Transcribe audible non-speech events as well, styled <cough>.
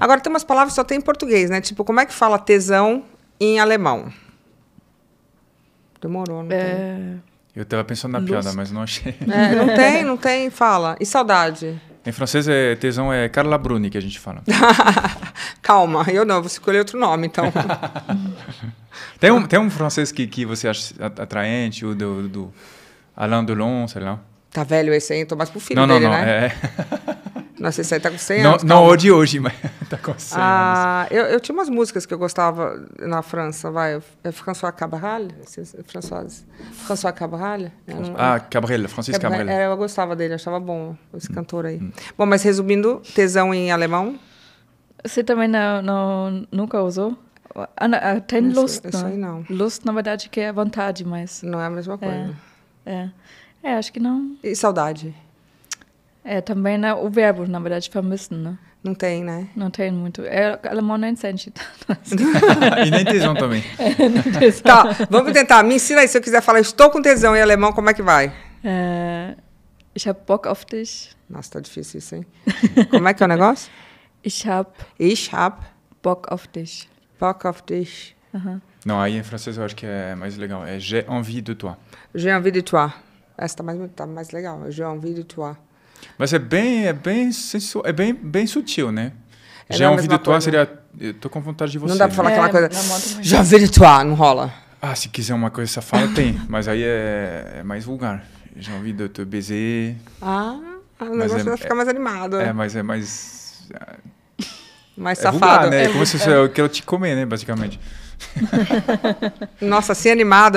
Agora, tem umas palavras que só tem em português, né? Tipo, como é que fala tesão em alemão? Demorou, não é... Eu tava pensando na Lust. piada, mas não achei. <laughs> É, não tem, não tem, fala. E saudade? Em francês, é, tesão é Carla Bruni que a gente fala. <laughs> Calma, eu não, vou escolher outro nome, então. <laughs> tem, um, tem um francês que, que você acha atraente, o do, do Alain Delon, sei lá. Tá velho esse aí, mais pro filho não, dele, não, não, né? É. Nossa, esse aí tá com 100 não, anos. Não, hoje, hoje, mas... <laughs> tá com ah, eu, eu, tinha umas músicas que eu gostava na França, vai. É François Cabral, François, François Cabral. Não, é ah, Cabral, Francis Cabral. Cabral. É, eu gostava dele, achava bom esse hum. cantor aí. Hum. Bom, mas resumindo, tesão em alemão? Você também não, não nunca usou? Ah, ah tem lust, isso não. Aí não. Lust, na verdade, que é vontade, mas... Não é a mesma coisa. É, é. é acho que não. E saudade? É, também né, o verbo, na verdade, vermissen, né? Não tem, né? Não tem muito. É alemão é não entende é tá? <laughs> e nem tesão também. <laughs> É, é, tesão. Tá, vamos tentar. Me ensina aí, se eu quiser falar estou com tesão em alemão, como é que vai? ich hab Bock auf dich. Nossa, tá difícil isso, hein? como é que é o negócio? Ich hab... Ich habe Bock auf dich. Bock auf dich. Uh -huh. Não, aí em francês eu acho que é mais legal. É j'ai envie de toi. J'ai envie de toi. Essa tá mais, tá mais legal. J'ai envie de toi. Mas é bem, é bem, sensu é bem, bem sutil, né? É já é é um virtual seria. Eu tô com vontade de você. Não dá pra falar né? aquela é, coisa. Já virtual não rola. Ah, se quiser uma coisa safada, tem. Mas aí é, é mais vulgar. Já ouvi do teu BZ. Ah, ah, o negócio é, vai ficar mais animado. É, mas é mais. <laughs> Mais é Vulgar, né? É como se fosse, eu quero te comer, né, basicamente. <laughs> Nossa, assim animado.